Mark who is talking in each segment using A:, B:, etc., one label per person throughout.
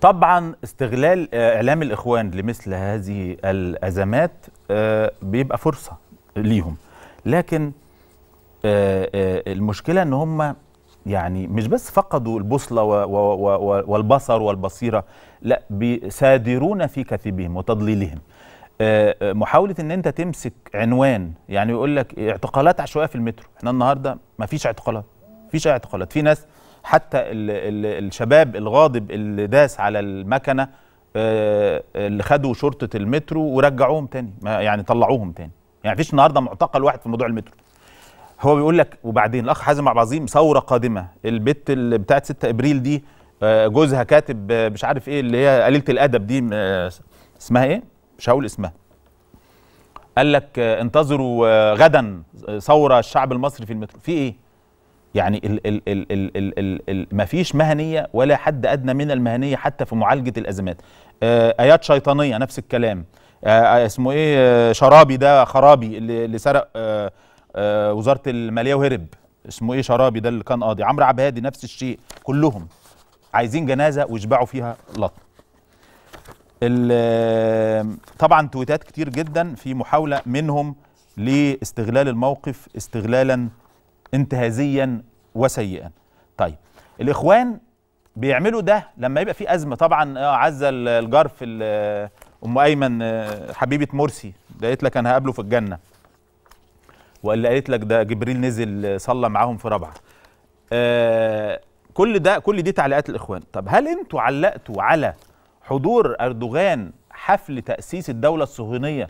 A: طبعا استغلال آه، اعلام الاخوان لمثل هذه الازمات آه، بيبقى فرصه ليهم لكن آه، المشكله ان هم يعني مش بس فقدوا البوصله والبصر والبصيره لا بيسادرون في كذبهم وتضليلهم محاوله ان انت تمسك عنوان يعني يقول لك اعتقالات عشوائيه في المترو احنا النهارده ما فيش اعتقالات فيش اعتقالات في ناس حتى الـ الـ الشباب الغاضب اللي داس على المكنه آه، اللي خدوا شرطه المترو ورجعوهم تاني يعني طلعوهم تاني يعني فيش النهارده معتقل واحد في موضوع المترو هو بيقول لك وبعدين الاخ حازم عبد العظيم ثوره قادمه البت اللي بتاعت 6 ابريل دي آه، جوزها كاتب آه، مش عارف ايه اللي هي قليله الادب دي اسمها ايه مش هقول اسمها قال لك انتظروا غدا ثوره الشعب المصري في المترو في ايه يعني ال ال ال ال ال ال ال مهنيه ولا حد ادنى من المهنيه حتى في معالجه الازمات آه، ايات شيطانيه نفس الكلام آه، آه، اسمه ايه شرابي ده خرابي اللي, اللي سرق وزاره الماليه وهرب اسمه ايه شرابي ده اللي كان قاضي عمرو عبادي نفس الشيء كلهم عايزين جنازه ويشبعوا فيها لطم طبعا تويتات كتير جدا في محاوله منهم لاستغلال الموقف استغلالا انتهازيا وسيئا طيب الاخوان بيعملوا ده لما يبقى في ازمه طبعا آه، عز الجار في ام ايمن آه، حبيبه مرسي قالت لك انا هقابله في الجنه ولا قالت لك ده جبريل نزل آه، صلى معاهم في رابعه آه كل ده كل دي تعليقات الاخوان طب هل انتوا علقتوا على حضور اردوغان حفل تاسيس الدوله الصهيونيه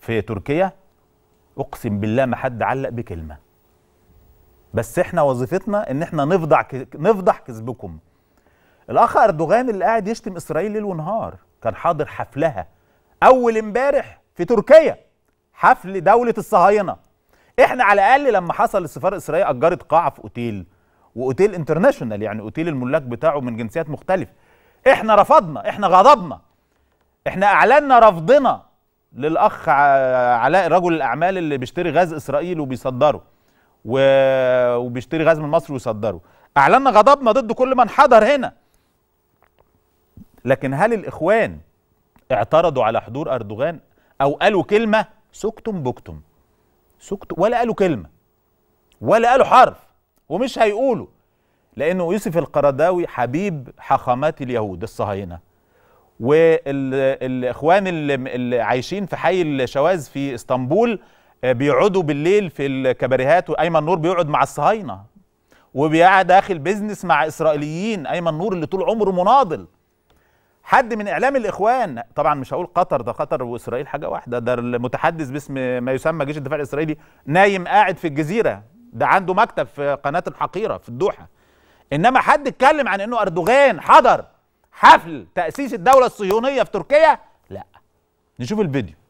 A: في تركيا اقسم بالله ما حد علق بكلمه بس احنا وظيفتنا ان احنا نفضح نفضح كذبكم الاخ اردوغان اللي قاعد يشتم اسرائيل ليل ونهار كان حاضر حفلها اول امبارح في تركيا حفل دوله الصهاينه احنا على الاقل لما حصل السفاره الاسرائيليه اجرت قاعه في اوتيل واوتيل انترناشونال يعني اوتيل الملاك بتاعه من جنسيات مختلفه احنا رفضنا احنا غضبنا احنا اعلنا رفضنا للاخ علاء رجل الاعمال اللي بيشتري غاز اسرائيل وبيصدره وبيشتري غاز من مصر ويصدره اعلنا غضبنا ضد كل من حضر هنا لكن هل الاخوان اعترضوا على حضور اردوغان او قالوا كلمه سكتم بكتم سكت ولا قالوا كلمه ولا قالوا حرف ومش هيقولوا لانه يوسف القرداوي حبيب حخامات اليهود الصهاينه والاخوان اللي عايشين في حي الشواذ في اسطنبول آه، بيقعدوا بالليل في الكباريهات وايمن نور بيقعد مع الصهاينه وبيقعد داخل بيزنس مع اسرائيليين ايمن نور اللي طول عمره مناضل حد من اعلام الاخوان طبعا مش هقول قطر ده قطر واسرائيل حاجه واحده ده المتحدث باسم ما يسمى جيش الدفاع الاسرائيلي نايم قاعد في الجزيره ده عنده مكتب في قناه الحقيره في الدوحه انما حد اتكلم عن انه اردوغان حضر حفل تاسيس الدوله الصهيونيه في تركيا لا نشوف الفيديو